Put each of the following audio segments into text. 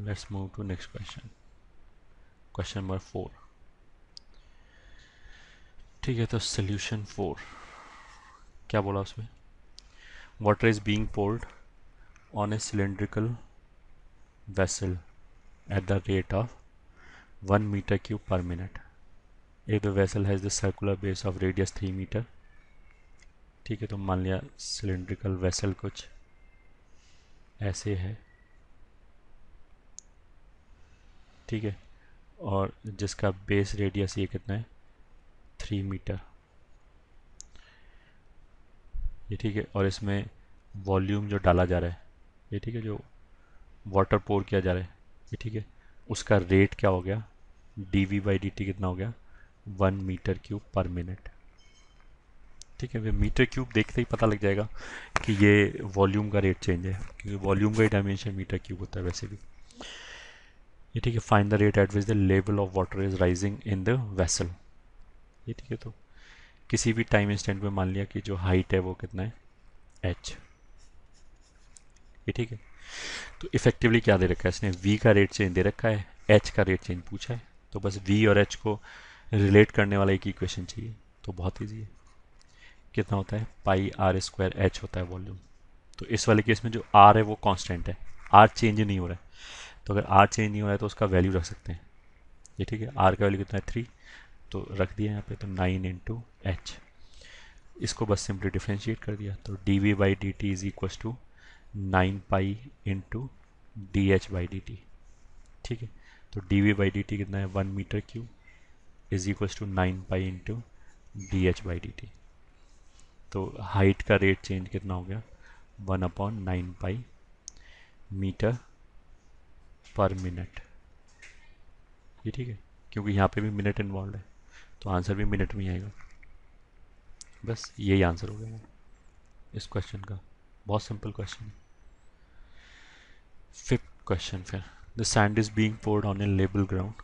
let's move to next question question number four ठीक है तो सोल्यूशन फोर क्या बोला उसमें water is being poured on a cylindrical vessel at the rate of one metre cube per minute एक दो vessel has the circular base of radius three metre ठीक है तो मान लिया सिलेंड्रिकल वेसल कुछ ऐसे है ठीक है और जिसका बेस रेडियस ये कितना है थ्री मीटर ये ठीक है और इसमें वॉल्यूम जो डाला जा रहा है ये ठीक है जो वाटर पोर किया जा रहा है ये ठीक है उसका रेट क्या हो गया D V by D T कितना हो गया one metre cube per minute ठीक है वे मीटर क्यूब देखते ही पता लग जाएगा कि ये वॉल्यूम का रेट चेंज है क्योंकि वॉल्यूम का ही डायमेंशन मीटर क्यूब होता है वैसे भी ये ठीक है fine the rate at which the level of water is rising in the vessel ये ठीक है तो किसी भी टाइम इंस्टेंट में मान लिया कि जो हाइट है वो कितना है एच ये ठीक है तो इफेक्टिवली क्या दे रखा है इसने वी का रेट चेंज दे रखा है एच का रेट चेंज पूछा है तो बस वी और एच को रिलेट करने वाला एक इक्वेशन चाहिए तो बहुत ईजी है कितना होता है पाई आर स्क्वायर एच होता है वॉल्यूम तो इस वाले केस में जो आर है वो कॉन्स्टेंट है आर चेंज नहीं हो रहा है तो अगर आर चेंज नहीं हो रहा है तो उसका वैल्यू रख सकते हैं ये ठीक है आर का वैल्यू कितना है थ्री तो रख दिया यहाँ पे तो नाइन इंटू एच इसको बस सिंपली डिफ्रेंशिएट कर दिया तो D V by D T is equal to nine pi into D H by D T ठीक है तो D V by D T कितना है one metre cube is equal to nine pi into D H by D T तो height का rate change कितना हो गया one upon nine pi metre per minute ये ठीक है क्योंकि यहाँ पे भी मिनट इन्वॉल्व है तो आंसर भी मिनट में ही आएगा बस यही आंसर हो गया इस क्वेश्चन का बहुत सिंपल क्वेश्चन है फिफ्थ क्वेश्चन फिर the sand is being poured on a लेबल ground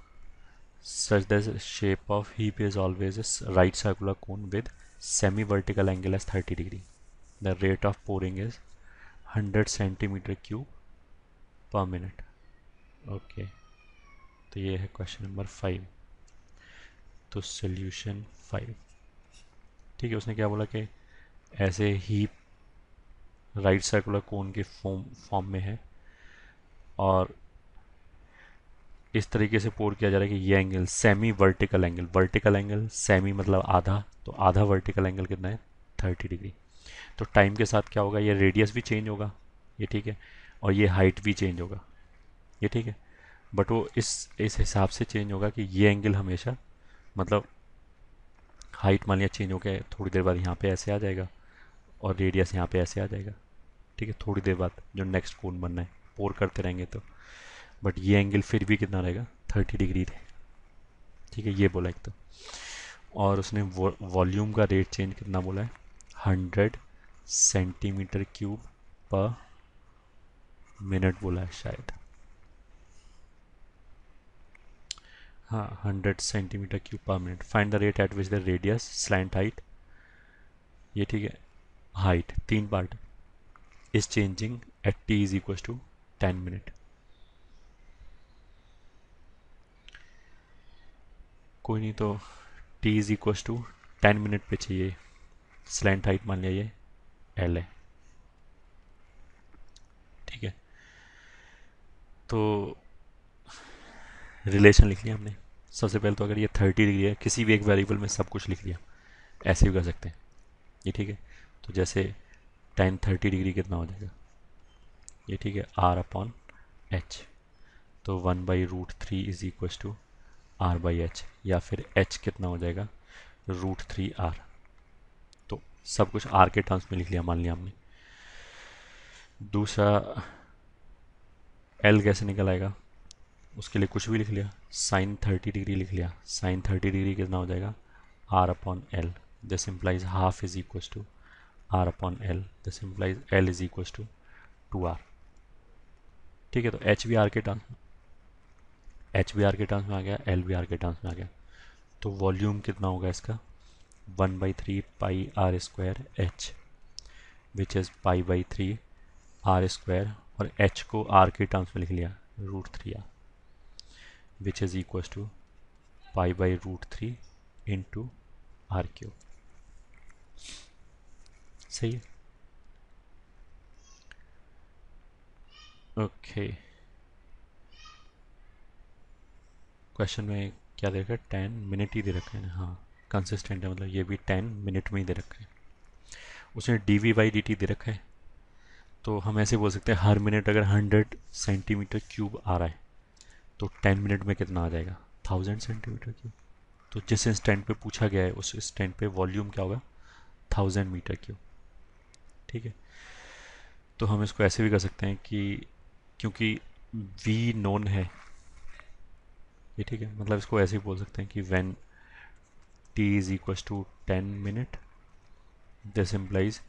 such the shape of heap is always a right circular cone with semi vertical angle as thirty degree the rate of pouring is hundred centimetre cube per minute okay तो ये है question number five तो solution five ठीक है उसने क्या बोला कि ऐसे ही राइट सर्कुलर कोन के फॉर्म फॉर्म में है और इस तरीके से पोर किया जा रहा है कि ये angle semi vertical angle vertical angle semi मतलब आधा तो आधा वर्टिकल एंगल कितना है थर्टी डिग्री तो टाइम के साथ क्या होगा ये रेडियस भी चेंज होगा ये ठीक है और ये हाइट भी चेंज होगा ये ठीक है बट वो इस इस हिसाब से चेंज होगा कि ये एंगल हमेशा मतलब हाइट मान लिया चेंज हो गया थोड़ी देर बाद यहाँ पे ऐसे आ जाएगा और रेडियस यहाँ पे ऐसे आ जाएगा ठीक है थोड़ी देर बाद जो नेक्स्ट कोन बनना है पोर करते रहेंगे तो बट ये एंगल फिर भी कितना रहेगा थर्टी डिग्री रहेगा ठीक है ये बोला एक तो और उसने वॉल्यूम का रेट चेंज कितना बोला है hundred centimetre cube per minute बोला है शायद hundred centimetre cube per minute find the rate at which the radius slant height ये ठीक है हाइट तीन part is changing at T is equal to ten minute कोई नहीं तो T is equal to ten minute पे चाहिए स्लैंट हाइट मान लिया ये एल है ठीक है तो रिलेशन लिख लिया हमने सबसे पहले तो अगर ये थर्टी डिग्री है किसी भी एक वेरिएबल में सब कुछ लिख लिया ऐसे भी कर सकते हैं ये ठीक है तो जैसे टेन थर्टी डिग्री कितना हो जाएगा ये ठीक है आर अपॉन एच तो one by root three is equal to R by H या फिर एच कितना हो जाएगा रूट थ्री आर तो सब कुछ आर के टर्म्स में लिख लिया मान लिया हमने दूसरा एल कैसे निकल आएगा उसके लिए कुछ भी लिख लिया साइन थर्टी डिग्री लिख लिया साइन थर्टी डिग्री कितना हो जाएगा R upon L this implies half is equal to R upon L this implies L is equal to two R ठीक है तो एच वी आर के टर्म्स में एच वी आर के टर्म्स में आ गया एल वी आर के टर्म्स में आ गया तो वॉल्यूम कितना होगा इसका one by three pi R square H which is pi by three R square और एच को आर के टर्म्स में लिख लिया root three R which is equals to pi by root 3 into r cube सही है ओके क्वेश्चन में क्या दे रखा है टेन मिनट ही दे रखा है हाँ कंसिस्टेंट है मतलब ये भी टेन मिनट में ही दे रखा है उसने D V by D T दे रखा है तो हम ऐसे बोल सकते हैं हर मिनट अगर हंड्रेड सेंटीमीटर क्यूब आ रहा है तो टेन मिनट में कितना आ जाएगा थाउजेंड सेंटीमीटर क्यूब तो जिस स्टैंड पे पूछा गया है उस स्टैंड पे वॉल्यूम क्या होगा थाउजेंड मीटर क्यूब ठीक है तो हम इसको ऐसे भी कर सकते हैं कि क्योंकि वी नोन है ये ठीक है मतलब इसको ऐसे ही बोल सकते हैं कि when T is equal to ten minute this implies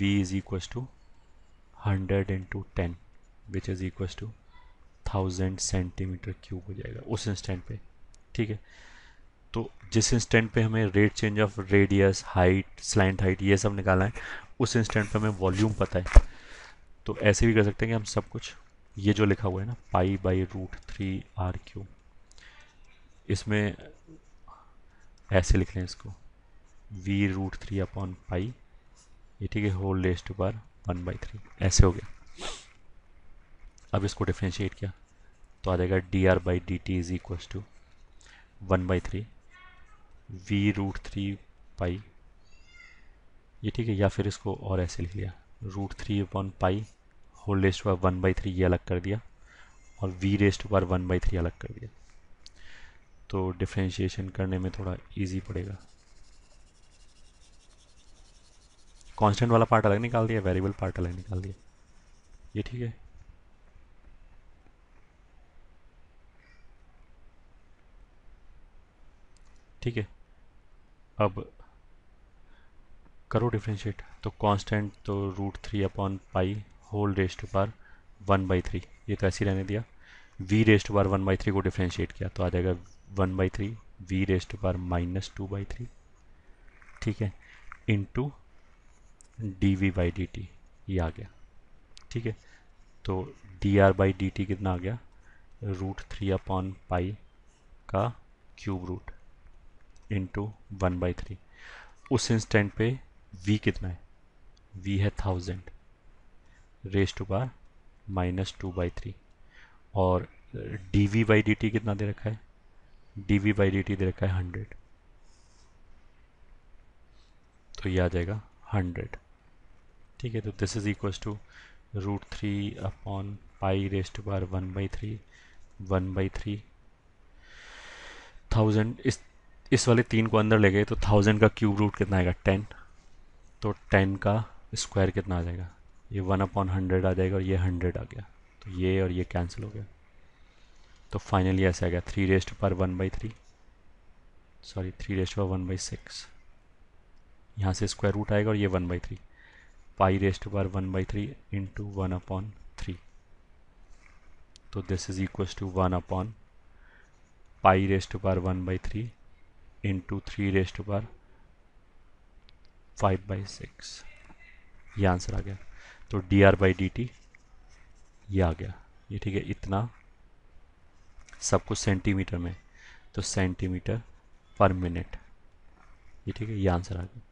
V is equal to hundred into ten which is equal to thousand centimetre cube हो जाएगा उस इंस्टेंट पे ठीक है तो जिस इंस्टेंट पे हमें rate change of radius height slant height ये सब निकाला है उस इंस्टेंट पे हमें वॉल्यूम पता है तो ऐसे भी कर सकते हैं कि हम सब कुछ ये जो लिखा हुआ है ना pi by root three R cube इसमें ऐसे लिख लें इसको V root three upon pi ये ठीक है whole raised power one by three ऐसे हो गया अब इसको डिफ्रेंशिएट किया तो आ जाएगा D R by D T is equal to one by three V root three pi ये ठीक है या फिर इसको और ऐसे लिख लिया root three one pi whole raised power one by three ये अलग कर दिया और V raised power one by three अलग कर दिया तो डिफ्रेंशिएशन करने में थोड़ा इजी पड़ेगा कांस्टेंट वाला पार्ट अलग निकाल दिया वेरिएबल पार्ट अलग निकाल दिया ये ठीक है ठीक है अब करो डिफ्रेंशिएट तो कांस्टेंट तो root three upon pi whole raised power one by three ये तो ऐसे ही रहने दिया V raised power one by three को डिफ्रेंशिएट किया तो आ जाएगा one by three V raised power minus two by three ठीक है into D V by D T ये आ गया ठीक है तो D R by D T कितना आ गया रूट थ्री अपॉन पाई का cube root into one by three उस इंस्टेंट पे v कितना है v है thousand raise to power minus two by three और D V by D T कितना दे रखा है D V by D T दे रखा है हंड्रेड तो ये आ जाएगा हंड्रेड ठीक है तो this is equal to root three upon pi raise to power one by three one by three thousand इस इस वाले तीन को अंदर ले गए तो थाउजेंड का क्यूब रूट कितना आएगा टेन तो टेन का स्क्वायर कितना आ जाएगा ये वन अपॉन हंड्रेड आ जाएगा और ये हंड्रेड आ गया तो ये और ये कैंसिल हो गया तो फाइनली ऐसे आ गया three raised power one by three sorry three raised power one by six यहाँ से स्क्वायर रूट आएगा और ये one by three pi raised power one by three into one upon three तो this is equal to one upon pi raised power one by three into three raise to power five by six ये answer आ गया तो D R by D T ये आ गया ये ठीक है इतना सब कुछ सेंटीमीटर में तो सेंटीमीटर पर मिनट ये ठीक है ये आंसर आ गया